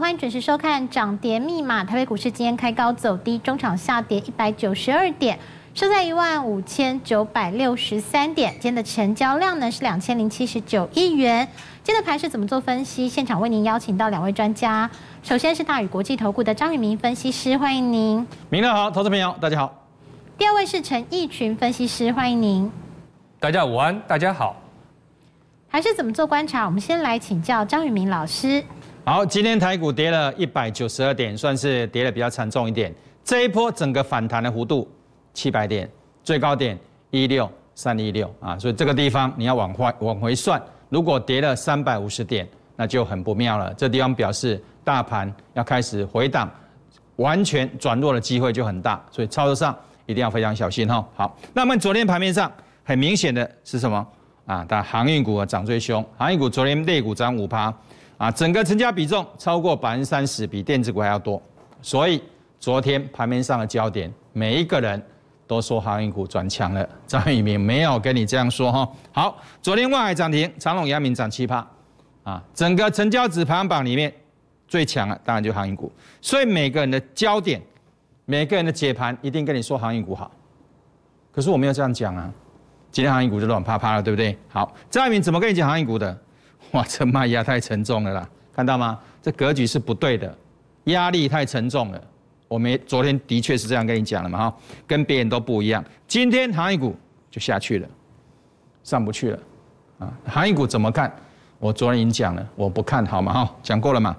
欢迎准时收看《涨跌密码》。台北股市今天开高走低，中场下跌一百九十二点，收在一万五千九百六十三点。今天的成交量呢是两千零七十九亿元。今天的盘是怎么做分析？现场为您邀请到两位专家，首先是大宇国际投顾的张宇明分析师，欢迎您，明哥好，投资朋友大家好。第二位是陈义群分析师，欢迎您，大家午安，大家好。还是怎么做观察？我们先来请教张宇明老师。好，今天台股跌了一百九十二点，算是跌得比较惨重一点。这一波整个反弹的幅度七百点，最高点一六三一六啊，所以这个地方你要往回往回算，如果跌了三百五十点，那就很不妙了。这地方表示大盘要开始回档，完全转弱的机会就很大，所以操作上一定要非常小心哈。好，那么昨天盘面上很明显的是什么啊？但航运股啊涨最凶，航运股昨天肋股涨五趴。啊，整个成交比重超过百分之三十，比电子股还要多。所以昨天盘面上的焦点，每一个人都说航运股转强了。张裕明没有跟你这样说哈。好，昨天万海涨停，长隆、亚明涨七趴。啊，整个成交指行榜里面最强了，当然就航运股。所以每个人的焦点，每个人的解盘一定跟你说航运股好。可是我没有这样讲啊。今天航运股就乱啪啪了，对不对？好，张裕明怎么跟你讲航运股的？哇，这卖压太沉重了啦！看到吗？这格局是不对的，压力太沉重了。我们昨天的确是这样跟你讲了嘛，哈，跟别人都不一样。今天行业股就下去了，上不去了，啊，行业股怎么看？我昨天已经讲了，我不看好嘛，哈，讲过了嘛。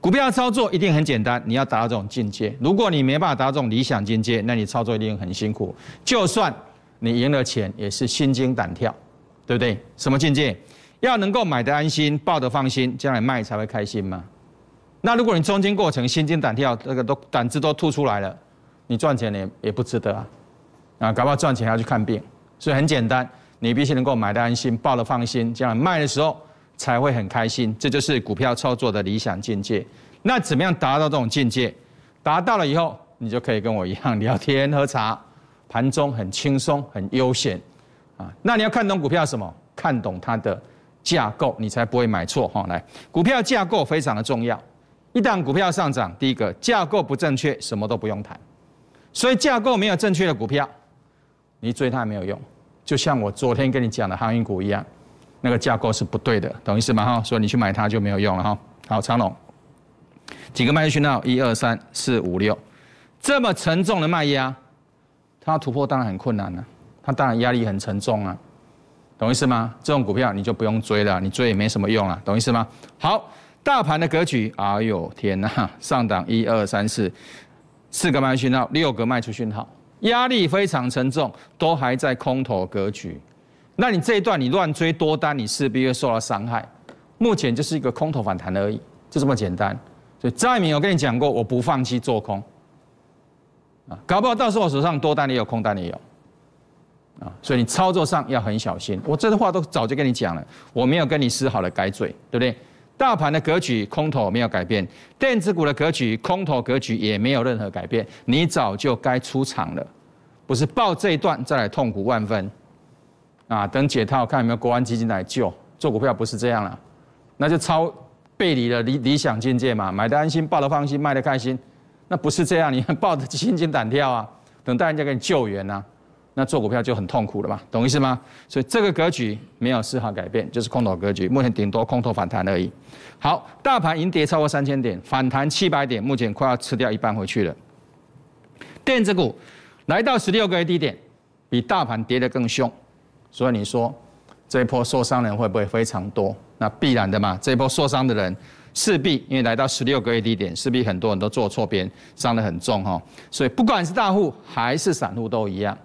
股票操作一定很简单，你要达到这种境界。如果你没办法达到理想境界，那你操作一定很辛苦。就算你赢了钱，也是心惊胆跳，对不对？什么境界？要能够买的安心，抱的放心，将来卖才会开心嘛。那如果你中间过程心惊胆跳，那个都胆汁都吐出来了，你赚钱也也不值得啊。啊，搞不好赚钱还要去看病。所以很简单，你必须能够买的安心，抱的放心，将来卖的时候才会很开心。这就是股票操作的理想境界。那怎么样达到这种境界？达到了以后，你就可以跟我一样，聊天喝茶，盘中很轻松很悠闲。啊，那你要看懂股票什么？看懂它的。架构你才不会买错哈！来，股票架构非常的重要，一旦股票上涨，第一个架构不正确，什么都不用谈。所以架构没有正确的股票，你追它也没有用。就像我昨天跟你讲的航运股一样，那个架构是不对的，懂意思吗？哈，所以你去买它就没有用了哈。好，长龙几个卖压讯号，一二三四五六，这么沉重的卖压，它突破当然很困难了，它当然压力很沉重啊。懂意思吗？这种股票你就不用追了，你追也没什么用啊，懂意思吗？好，大盘的格局，哎呦天呐，上档一二三四四个卖出讯号，六个卖出讯号，压力非常沉重，都还在空头格局。那你这一段你乱追多单，你势必会受到伤害。目前就是一个空头反弹而已，就这么简单。所以张一鸣，我跟你讲过，我不放弃做空啊，搞不好到时候我手上多单你有，空单你有。所以你操作上要很小心，我这句话都早就跟你讲了，我没有跟你丝毫的改嘴，对不对？大盘的格局空头没有改变，电子股的格局空头格局也没有任何改变，你早就该出场了，不是抱这一段再来痛苦万分啊？等解套看有没有国安基金来救，做股票不是这样了，那就超背离的理理想境界嘛，买的安心，抱的放心，卖的开心，那不是这样，你 抱的心惊胆跳啊，等待人家给你救援呐。那做股票就很痛苦了嘛，懂意思吗？所以这个格局没有丝毫改变，就是空头格局。目前顶多空头反弹而已。好，大盘经跌超过三千点，反弹七百点，目前快要吃掉一半回去了。电子股来到十六个低点，比大盘跌得更凶，所以你说这一波受伤人会不会非常多？那必然的嘛，这一波受伤的人势必因为来到十六个低点，势必很多人都做错边，伤得很重哈。所以不管是大户还是散户都一样。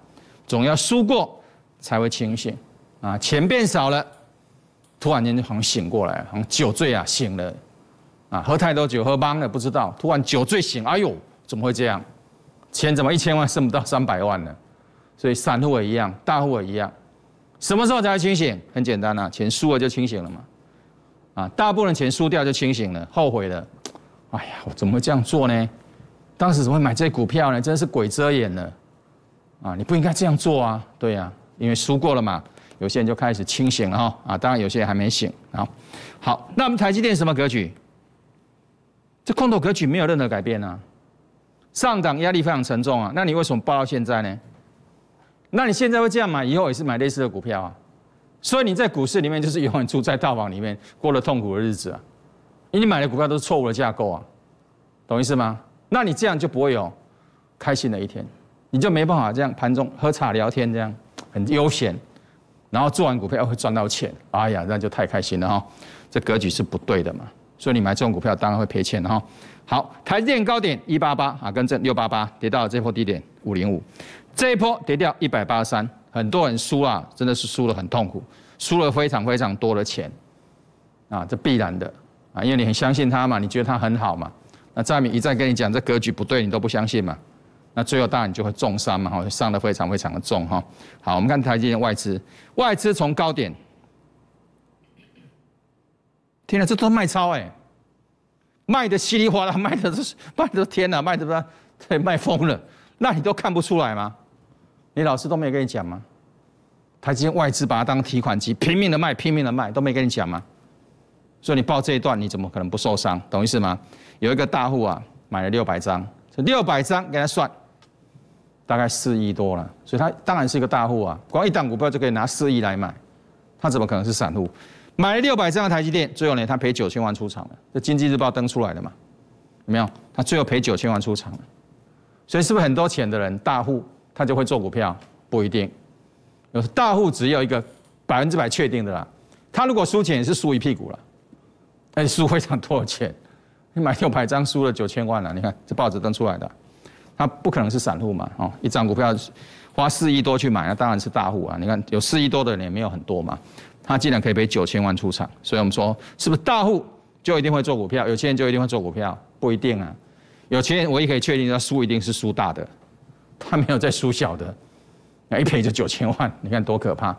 总要输过才会清醒，啊，钱变少了，突然间就好像醒过来好像酒醉啊醒了，啊，喝太多酒喝懵了不知道，突然酒醉醒，哎呦，怎么会这样？钱怎么一千万剩不到三百万了？所以散户也一样，大户也一样，什么时候才清醒？很简单啊，钱输了就清醒了嘛，啊，大部分钱输掉就清醒了，后悔了，哎呀，我怎么这样做呢？当时怎么会买这股票呢？真是鬼遮眼了。啊，你不应该这样做啊，对呀，因为输过了嘛，有些人就开始清醒了哈，啊，当然有些人还没醒啊。好，那我们台积电什么格局？这空头格局没有任何改变啊，上档压力非常沉重啊，那你为什么爆到现在呢？那你现在会这样买，以后也是买类似的股票啊，所以你在股市里面就是永远住在大房里面，过了痛苦的日子啊，因为你买的股票都是错误的架构啊，懂意思吗？那你这样就不会有开心的一天。你就没办法这样盘中喝茶聊天这样很悠闲，然后做完股票会赚到钱，哎呀那就太开心了哈，这格局是不对的嘛，所以你买这种股票当然会赔钱哈。好，台积电高点一八八啊，跟这六八八跌到了这波低点五零五，这一波跌掉一百八十三，很多人输啊，真的是输得很痛苦，输了非常非常多的钱啊，这必然的啊，因为你很相信它嘛，你觉得它很好嘛，那张敏一再跟你讲这格局不对，你都不相信嘛。那最后当然就会重伤嘛，哈，伤的非常非常的重，哈。好，我们看台积电外资，外资从高点，天哪，这都卖超哎，卖的稀里哗啦，卖的是，卖的天哪，卖的什么？卖疯了，那你都看不出来吗？你老师都没有跟你讲吗？台积电外资把它当提款机，拼命的卖，拼命的卖，都没跟你讲吗？所以你报这一段，你怎么可能不受伤？懂意思吗？有一个大户啊，买了六百张，六百张给他算。大概四亿多了，所以他当然是一个大户啊，光一档股票就可以拿四亿来买，他怎么可能是散户？买了六百张台积电，最后呢，他赔九千万出场了，这《经济日报》登出来的嘛，有没有？他最后赔九千万出场了，所以是不是很多钱的人大户他就会做股票？不一定，有大户只有一个百分之百确定的啦，他如果输钱也是输一屁股了，哎，输非常多钱，你买六百张输了九千万了，你看这报纸登出来的。他不可能是散户嘛，哦，一张股票花四亿多去买，那当然是大户啊。你看有四亿多的人没有很多嘛，他竟然可以赔九千万出场，所以我们说是不是大户就一定会做股票？有钱人就一定会做股票？不一定啊。有钱人我也可以确定，他输一定是输大的，他没有在输小的，那一赔就九千万，你看多可怕。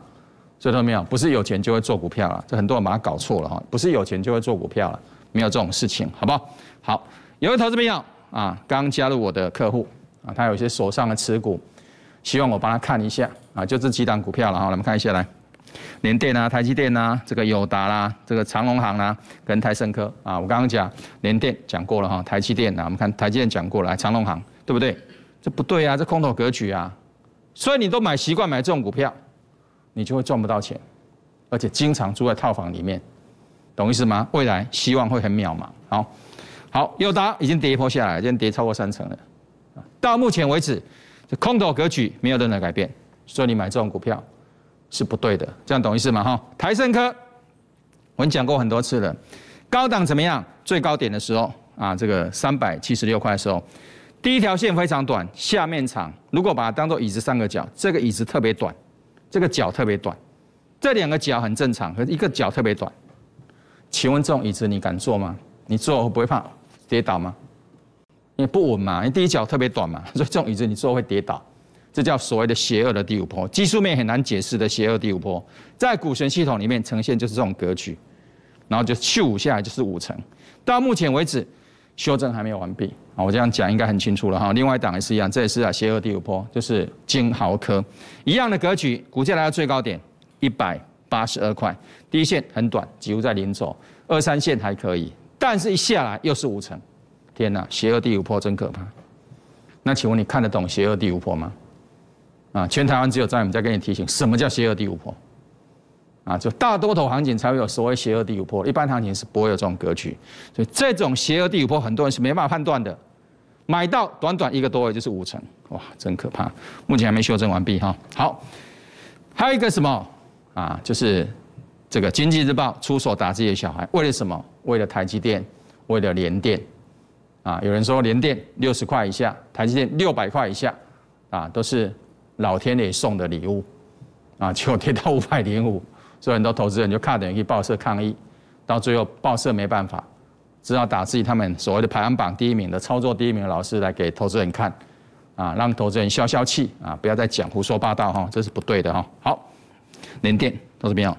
所以说没有，不是有钱就会做股票了，这很多人把它搞错了哈，不是有钱就会做股票了，没有这种事情，好不好？好，有一位投资朋要。啊，刚加入我的客户啊，他有些手上的持股，希望我帮他看一下啊，就这几档股票了哈，我们看一下来，联电啊，台积电啊，这个友达啦，这个长隆行啦，跟泰盛科啊，我刚刚讲联电讲过了哈，台积电啊，我们看台积电讲过了，长隆行对不对？这不对啊，这空头格局啊，所以你都买习惯买这种股票，你就会赚不到钱，而且经常住在套房里面，懂意思吗？未来希望会很渺茫，好。好，友达已经跌一波下来，已经跌超过三成了，到目前为止，这空头格局没有任何改变，所以你买这种股票是不对的，这样懂意思吗？哈，台盛科，我讲过很多次了，高档怎么样？最高点的时候，啊，这个三百七十六块的时候，第一条线非常短，下面长，如果把它当做椅子三个角，这个椅子特别短，这个角特别短，这两个角很正常，可是一个角特别短，请问这种椅子你敢坐吗？你坐不会怕？跌倒吗？为不稳嘛，因为第一脚特别短嘛，所以这种椅子你之会跌倒，这叫所谓的邪恶的第五波，技术面很难解释的邪恶第五波，在股神系统里面呈现就是这种格局，然后就去五下来就是五成，到目前为止修正还没有完毕啊，我这样讲应该很清楚了哈。另外一档也是一样，这也是啊邪恶第五波，就是金豪科一样的格局，股价来到最高点一百八十二块，第一线很短，几乎在零走，二三线还可以。但是，一下来又是五成，天哪！邪恶第五波真可怕。那请问你看得懂邪恶第五波吗？啊，全台湾只有张五在给你提醒，什么叫邪恶第五波？啊，就大多头行情才会有所谓邪恶第五波，一般行情是不会有这种格局。所以，这种邪恶第五波，很多人是没办法判断的。买到短短一个多月就是五成，哇，真可怕！目前还没修正完毕哈。好，还有一个什么啊？就是。这个经济日报出手打自己的小孩，为了什么？为了台积电，为了联电，啊，有人说联电六十块以下，台积电六百块以下，啊，都是老天爷送的礼物，啊，结果跌到五百零五，所以很多投资人就差点去报社抗议，到最后报社没办法，只好打自己他们所谓的排行榜第一名的操作第一名的老师来给投资人看，啊，让投资人消消气，啊，不要再讲胡说八道哈，这是不对的哈。好，联电投资朋友。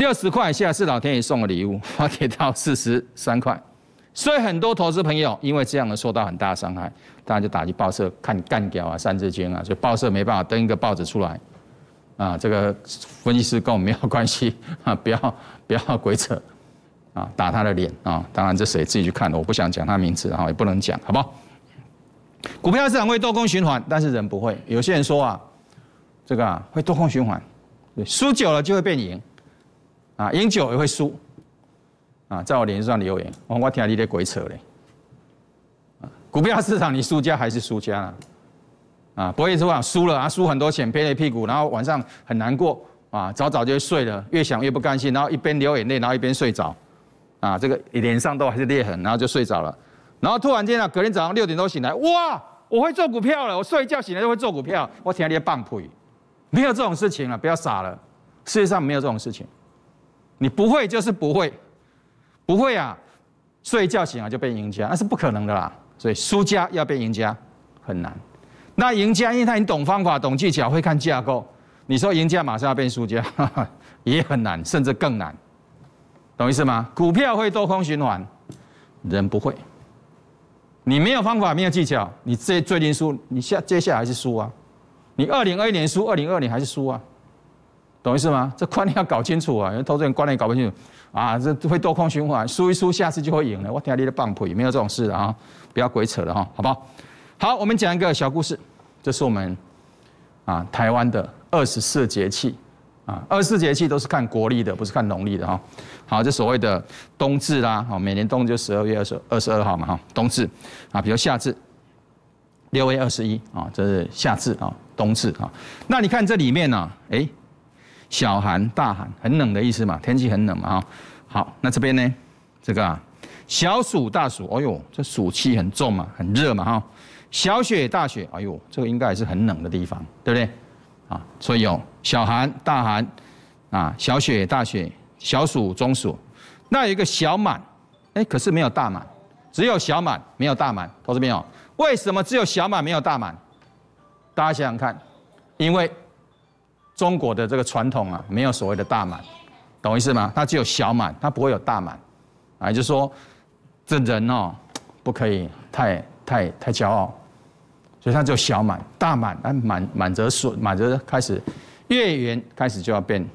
六十块现在是老天爷送的礼物，发 给到四十三块，所以很多投资朋友因为这样呢受到很大伤害，当然就打击报社，看干掉啊三字经啊，所以报社没办法登一个报纸出来，啊，这个分析师跟我们没有关系啊，不要不要鬼扯，啊，打他的脸啊，当然这谁自己去看的，我不想讲他名字，啊，也不能讲，好不好？股票市场会多空循环，但是人不会，有些人说啊，这个啊会多空循环，对，输久了就会变赢。啊，饮酒也会输啊！在我脸上留言，我我听你的鬼扯嘞！股票市场你输家还是输家啊！啊，不会是吧？输了啊，输很多钱，憋得屁股，然后晚上很难过啊，早早就睡了，越想越不甘心，然后一边流眼泪，然后一边睡着啊，这个脸上都还是裂痕，然后就睡着了。然后突然间啊，隔天早上六点钟醒来，哇，我会做股票了！我睡一觉醒来就会做股票，我听你棒屁，没有这种事情了，不要傻了，世界上没有这种事情。你不会就是不会，不会啊，睡觉醒了就变赢家，那是不可能的啦。所以输家要变赢家很难，那赢家因为他很懂方法、懂技巧、会看架构。你说赢家马上要变输家 也很难，甚至更难，懂意思吗？股票会多空循环，人不会。你没有方法，没有技巧，你最最近输，你下接下来还是输啊？你二零二一年输，二零二二年还是输啊？懂意思吗？这观念要搞清楚啊，因为投资人观念搞不清楚，啊，这会多空循环，输一输，下次就会赢了。我听你的棒槌，没有这种事的啊，不要鬼扯了哈，好不好？好，我们讲一个小故事，这是我们啊台湾的二十四节气啊，二十四节气都是看国历的，不是看农历的哈。好，这所谓的冬至啦，哈，每年冬至就十二月二十二十二号嘛哈，冬至啊，比如夏至六月二十一啊，这是夏至啊，冬至啊。那你看这里面呢，哎。小寒、大寒，很冷的意思嘛，天气很冷嘛，哈。好，那这边呢？这个小暑、大暑，哎呦，这暑气很重嘛，很热嘛，哈。小雪、大雪，哎呦，这个应该也是很冷的地方，对不对？啊，所以有小寒、大寒，啊，小雪、大雪，小暑、中暑。那有一个小满，哎，可是没有大满，只有小满，没有大满。同志们，有？为什么只有小满没有大满？大家想想看，因为。中国的这个传统啊，没有所谓的大满，懂意思吗？它只有小满，它不会有大满，啊，就是说这人哦，不可以太太太骄傲，所以它只有小满，大满，哎，满满则损，满则开始，月圆开始就要变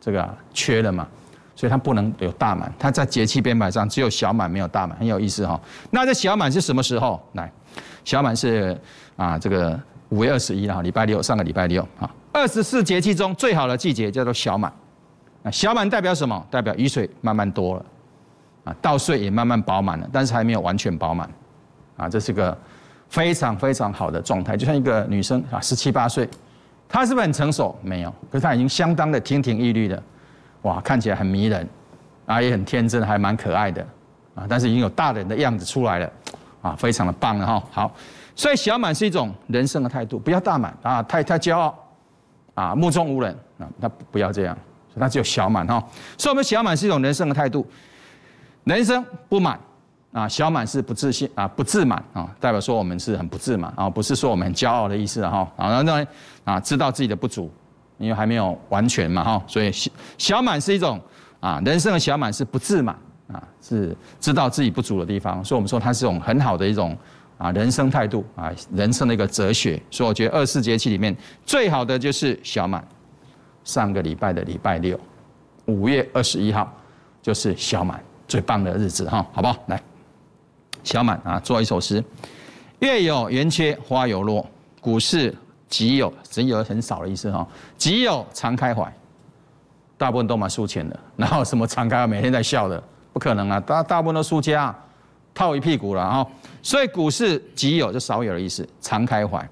这个缺了嘛，所以它不能有大满，它在节气编排上只有小满没有大满，很有意思哈。那这小满是什么时候？来，小满是啊，这个五月二十一号，哈，礼拜六，上个礼拜六啊。二十四节气中最好的季节叫做小满，啊，小满代表什么？代表雨水慢慢多了，啊，稻穗也慢慢饱满了，但是还没有完全饱满，啊，这是个非常非常好的状态。就像一个女生啊，十七八岁，她是不是很成熟？没有，可是她已经相当的亭亭玉立的，哇，看起来很迷人，啊，也很天真，还蛮可爱的，啊，但是已经有大人的样子出来了，啊，非常的棒了哈。好，所以小满是一种人生的态度，不要大满啊，太太骄傲。啊，目中无人啊，他不要这样，所以他只有小满哈。所以，我们小满是一种人生的态度，人生不满啊，小满是不自信啊，不自满啊，代表说我们是很不自满啊，不是说我们很骄傲的意思哈。啊，那啊，知道自己的不足，因为还没有完全嘛哈。所以小满是一种啊，人生的小满是不自满啊，是知道自己不足的地方。所以，我们说它是一种很好的一种。啊，人生态度啊，人生的一个哲学。所以我觉得二十四节气里面最好的就是小满。上个礼拜的礼拜六，五月二十一号就是小满最棒的日子哈，好不好？来，小满啊，做一首诗：月有圆缺，花有落。股市极有只有很少的意思哈，极有常开怀。大部分都蛮输钱的，然后什么常开怀，每天在笑的，不可能啊，大大部分都输家。套一屁股了啊！所以股市极有就少有的意思，常开怀，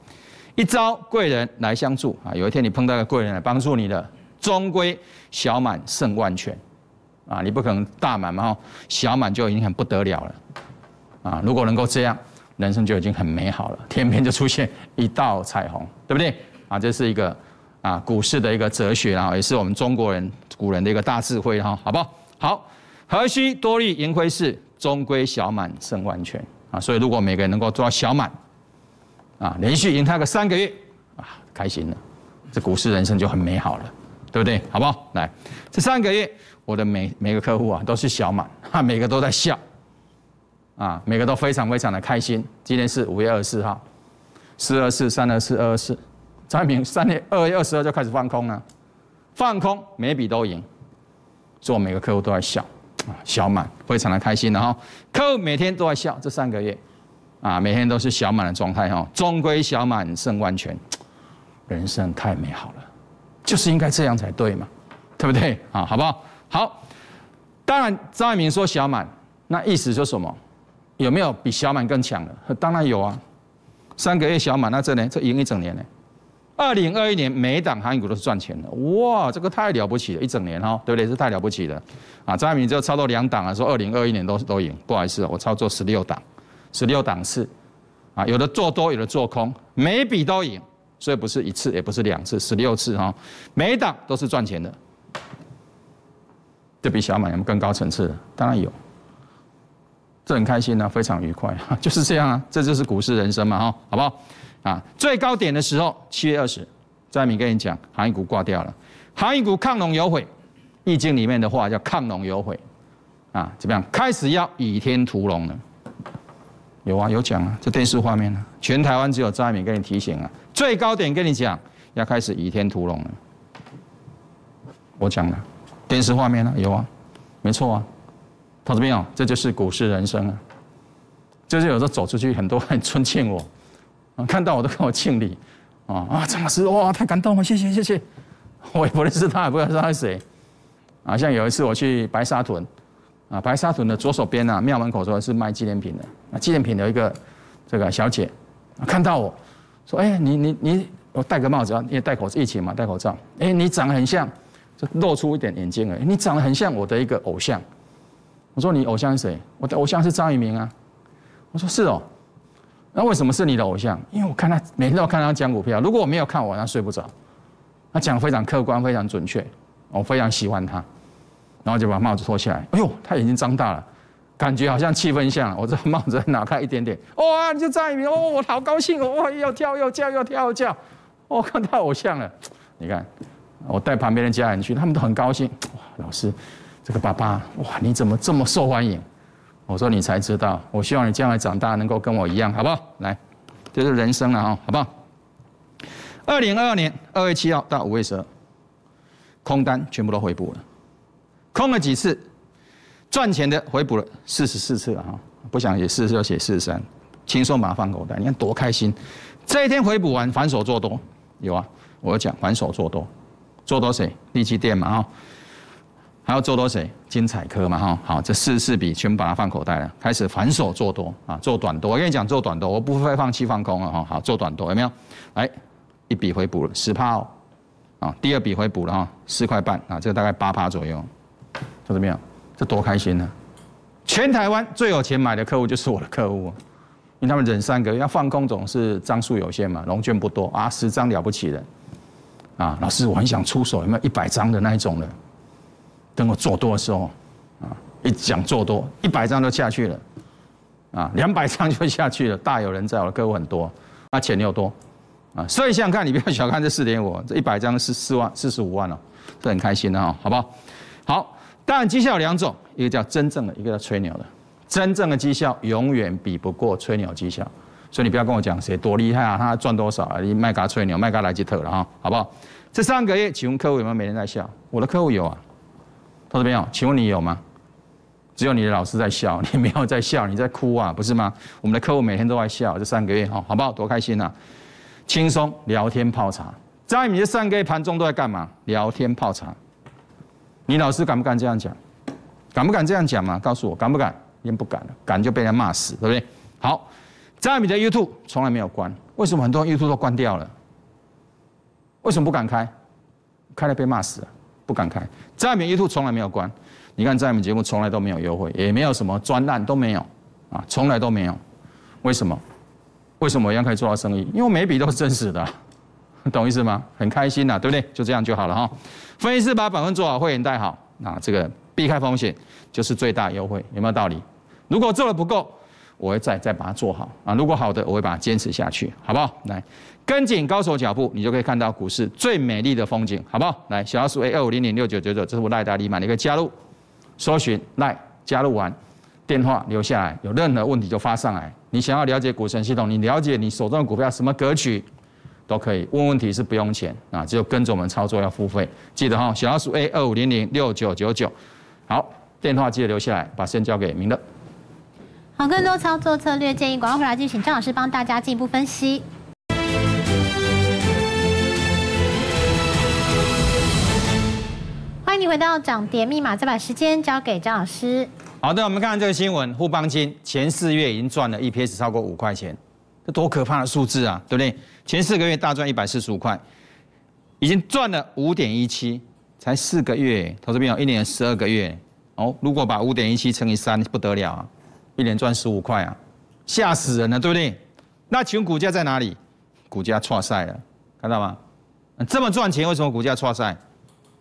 一招贵人来相助啊！有一天你碰到个贵人来帮助你的，终归小满胜万全啊！你不可能大满嘛哈，小满就已经很不得了了啊！如果能够这样，人生就已经很美好了，天边就出现一道彩虹，对不对啊？这是一个啊股市的一个哲学啊，也是我们中国人古人的一个大智慧哈，好不好？好，何须多虑盈亏事。终归小满胜万全啊！所以如果每个人能够做到小满，啊，连续赢他个三个月啊，开心了，这股市人生就很美好了，对不对？好不好？来，这三个月我的每每个客户啊都是小满，哈，每个都在笑，啊，每个都非常非常的开心。今天是五月二十四号，四二四三二四二二四，产明三月二月二十二就开始放空了，放空每笔都赢，做每个客户都在笑。小满非常的开心的哈，客户每天都在笑，这三个月，啊，每天都是小满的状态哈，终归小满胜万全，人生太美好了，就是应该这样才对嘛，对不对啊？好不好？好，当然张爱民说小满，那意思说什么？有没有比小满更强的？当然有啊，三个月小满，那这呢？这赢一整年呢？二零二一年每档航运股都是赚钱的，哇，这个太了不起了，一整年哈，对不对？是太了不起了，啊，张爱民只有操作两档啊，说二零二一年都都赢，不好意思，我操作十六档，十六档次，啊，有的做多，有的做空，每笔都赢，所以不是一次，也不是两次，十六次哈，每档都是赚钱的，这比小满有更高层次当然有，这很开心啊，非常愉快，就是这样啊，这就是股市人生嘛，哈，好不好？啊，最高点的时候，七月二十，张毅跟你讲，航运股挂掉了，航运股抗龙有悔，《易经》里面的话叫抗龙有悔，啊，怎么样？开始要以天屠龙了，有啊，有讲啊，这电视画面呢，全台湾只有张毅跟你提醒啊，最高点跟你讲，要开始以天屠龙了，我讲了，电视画面呢，有啊，没错啊，同志们啊，这就是股市人生啊，就是有时候走出去，很多很尊敬我。看到我都跟我敬礼，啊啊，张老师哇，太感动了，谢谢谢谢，我也不认识他，也不知道他是谁。啊，像有一次我去白沙屯，啊，白沙屯的左手边啊，庙门口说是卖纪念品的，那纪念品有一个这个小姐，看到我说，哎，你你你，我戴个帽子，因为戴口一疫情嘛，戴口罩，哎，你长得很像，就露出一点眼睛而已，你长得很像我的一个偶像。我说你偶像是谁？我的偶像是张一鸣啊。我说是哦。那为什么是你的偶像？因为我看他每天都看他讲股票，如果我没有看，我晚上睡不着。他讲非常客观，非常准确，我非常喜欢他。然后就把帽子脱下来，哎呦，他眼睛张大了，感觉好像气氛像了。我这帽子拿开一点点，哇，你就在里哦，我好高兴哦，哇，要跳要叫要跳又叫，我看到偶像了。你看，我带旁边的家人去，他们都很高兴。哇，老师，这个爸爸，哇，你怎么这么受欢迎？我说你才知道，我希望你将来长大能够跟我一样，好不好？来，这是人生了哈，好不好？二零二二年二月七号到五月十二，空单全部都回补了，空了几次，赚钱的回补了四十四次了哈，不想写四十就写四十三，轻松马放口袋，你看多开心。这一天回补完，反手做多，有啊，我讲反手做多，做多谁？利基店嘛哈。还要做多谁？金彩科嘛，哈，好，这四四笔全部把它放口袋了，开始反手做多啊，做短多。我跟你讲，做短多，我不会放弃放空了，哈，好，做短多，有没有？哎，一笔回补十趴哦，啊，第二笔回补了哈，四块半啊，这个大概八趴左右，看到没有？这多开心呢！全台湾最有钱买的客户就是我的客户，因为他们忍三个月放空总是张数有限嘛，龙卷不多啊，十张了不起的，啊，老师我很想出手，有没有一百张的那一种的？跟我做多的时候，啊，一讲做多，一百张都下去了，啊，两百张就下去了，大有人在，我的客户很多，啊，钱又多，啊，所以想想看，你不要小看这四点五，这一百张是四万四十五万哦，都很开心的哈，好不好？好，当然绩效有两种，一个叫真正的，一个叫吹牛的。真正的绩效永远比不过吹牛绩效，所以你不要跟我讲谁多厉害啊，他赚多少啊，你卖他吹牛，卖他来吉特了哈，好不好？这三个月，请问客户有没有每天在笑？我的客户有啊。同志朋友，请问你有吗？只有你的老师在笑，你没有在笑，你在哭啊，不是吗？我们的客户每天都在笑，这三个月哈，好不好？多开心呐，轻松聊天泡茶。张爱米这三个月盘中都在干嘛？聊天泡茶。你老师敢不敢这样讲？敢不敢这样讲嘛？告诉我，敢不敢？已经不敢了，敢就被人骂死，对不对？好，张爱米的 YouTube 从来没有关，为什么很多人 YouTube 都关掉了？为什么不敢开？开了被骂死了。不敢开，正美一兔从来没有关。你看在美节目从来都没有优惠，也没有什么专栏都没有啊，从来都没有。为什么？为什么一样可以做到生意？因为每笔都是真实的，懂意思吗？很开心呐，对不对？就这样就好了哈。分析师把本分做好，会员带好，那这个避开风险就是最大优惠，有没有道理？如果做的不够，我会再再把它做好啊。如果好的，我会把它坚持下去，好不好？来。跟紧高手脚步，你就可以看到股市最美丽的风景，好不好？来，小老鼠 A 二五零零六九九九，这是我赖大力买的，可以加入，搜寻赖，加入完，电话留下来，有任何问题就发上来。你想要了解股神系统，你了解你手中的股票什么格局，都可以问问题，是不用钱啊，只有跟着我们操作要付费。记得哈，小老鼠 A 二五零零六九九九，好，电话记得留下来，把线交给明乐。好，更多操作策略建议，广告回来就请张老师帮大家进一步分析。回到涨跌密码，再把时间交给张老师。好的，我们看看这个新闻，互邦金前四月已经赚了 EPS 超过五块钱，这多可怕的数字啊，对不对？前四个月大赚一百四十五块，已经赚了五点一七，才四个月，投资朋友一年十二个月，哦，如果把五点一七乘以三，不得了啊，一年赚十五块啊，吓死人了，对不对？那请问股价在哪里？股价创赛了，看到吗？这么赚钱，为什么股价创赛？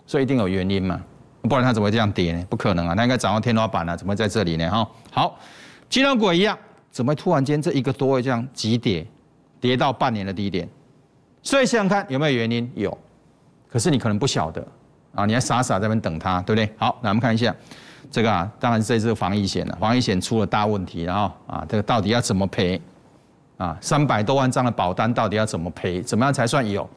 所以一定有原因嘛，不然它怎么会这样跌呢？不可能啊，它应该涨到天花板了，怎么会在这里呢？哈，好，金融股一样，怎么突然间这一个多月这样急跌，跌到半年的低点？所以想想看有没有原因？有，可是你可能不晓得啊，你还傻傻在那边等它，对不对？好，那我们看一下这个啊，当然这是防疫险了，防疫险出了大问题，然后啊，这个到底要怎么赔啊？三百多万张的保单到底要怎么赔？怎么样才算有？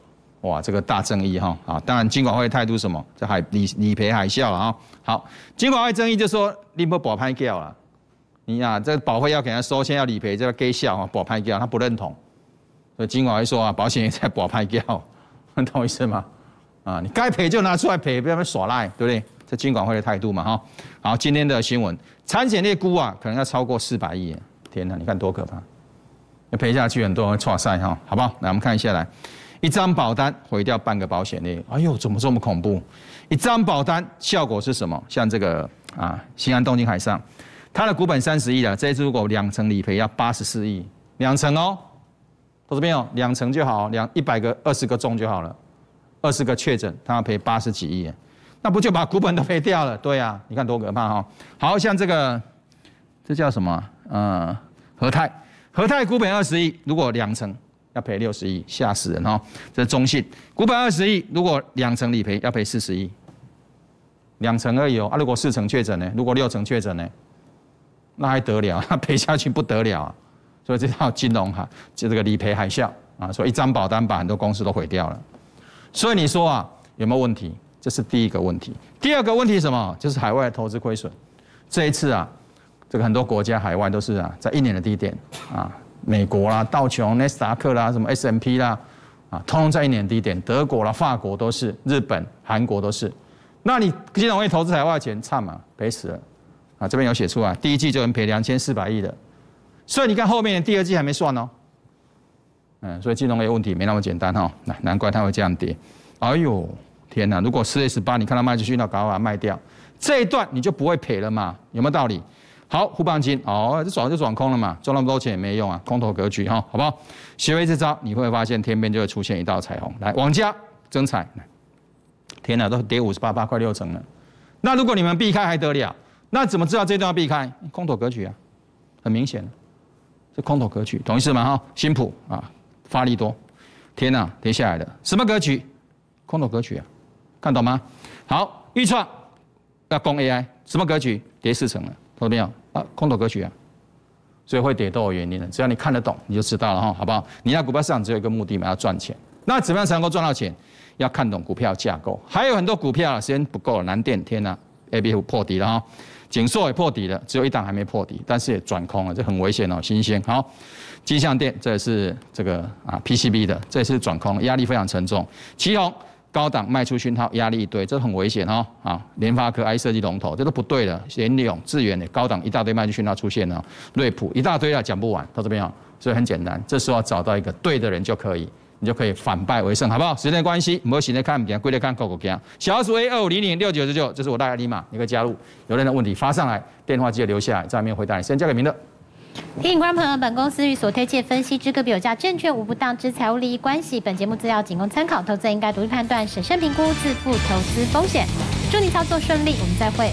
哇，这个大争议哈，啊！当然金管会的态度什么？这海理理赔海啸了啊！好，金管会争议就说你不保拍掉了，你啊，这保费要给他收，先要理赔，这个给笑啊，保拍掉，他不认同，所以金管会说啊，保险也在保拍掉，懂我意思吗？啊，你该赔就拿出来赔，不要被耍赖，对不对？这金管会的态度嘛哈。好，今天的新闻，产险那估啊，可能要超过四百亿，天哪，你看多可怕，要赔下去很多会错塞哈，好不好？来，我们看一下来。一张保单毁掉半个保险业，哎呦，怎么这么恐怖？一张保单效果是什么？像这个啊，新安、东京海上，它的股本三十亿了，这一如果两层理赔要八十四亿，两层哦，投学朋友，两层就好，两一百个、二十个中就好了，二十个确诊，它要赔八十几亿，那不就把股本都赔掉了？对呀，你看多可怕哈！好像这个，这叫什么？呃，和泰，和泰股本二十亿，如果两层。要赔六十亿，吓死人哦！这是中信，股百二十亿，如果两成理赔要赔四十亿，两成已有啊？如果四成确诊呢？如果六成确诊呢？那还得了？赔下去不得了啊！所以这套金融哈，就这个理赔海啸啊，以一张保单把很多公司都毁掉了。所以你说啊，有没有问题？这是第一个问题。第二个问题什么？就是海外投资亏损。这一次啊，这个很多国家海外都是啊，在一年的地点啊。美国啦，道琼、纳斯达克啦，什么 S M P 啦，啊，通通在一年低点。德国啦、法国都是，日本、韩国都是。那你金融业投资海外的钱差嘛，赔死了。啊，这边有写出来，第一季就能赔两千四百亿的。所以你看后面的第二季还没算哦。嗯，所以金融业问题没那么简单哈。那难怪它会这样跌。哎呦，天哪！如果四月十八你看到卖出去，那赶快卖掉，这一段你就不会赔了嘛？有没有道理？好，互盘金哦，这转就转空了嘛，赚那么多钱也没用啊，空头格局哈，好不好？学会这招，你会发现天边就会出现一道彩虹。来，往家增彩，天哪，都跌五十八八块六成了。那如果你们避开还得了？那怎么知道这段要避开？空头格局啊，很明显，是空头格局，懂意思吗？哈，新普啊，发力多，天哪，跌下来了，什么格局？空头格局啊，看懂吗？好，预创要攻 AI，什么格局？跌四成了，懂没有？啊，空头格局啊，所以会跌都有原因的。只要你看得懂，你就知道了哈，好不好？你在股票市场只有一个目的嘛，要赚钱。那怎么样才能够赚到钱？要看懂股票架构，还有很多股票啊，时间不够了。南电，天啊 a B 股破底了哈，锦硕也破底了，只有一档还没破底，但是也转空了，这很危险哦，新鲜。好，金相电，这是这个啊 P C B 的，这也是转空，压力非常沉重。旗宏。高档卖出讯号，压力一堆，这很危险哈！啊，联发科、I 设计龙头，这都不对的。联咏、智远的高档一大堆卖出讯号出现了，瑞普一大堆啊，讲不完到这边啊。所以很简单，这时候找到一个对的人就可以，你就可以反败为胜，好不好？时间关系，模型的看不见，样，规律看个股不小数 A 二五零零六九十九，这是我大概密码，你可以加入。有任何问题发上来，电话记得留下来，在下面回答。你。先交给明德。提醒观众朋友，本公司与所推介分析之个别有价证券无不当之财务利益关系。本节目资料仅供参考，投资应该独立判断、审慎评估、自负投资风险。祝您操作顺利，我们再会。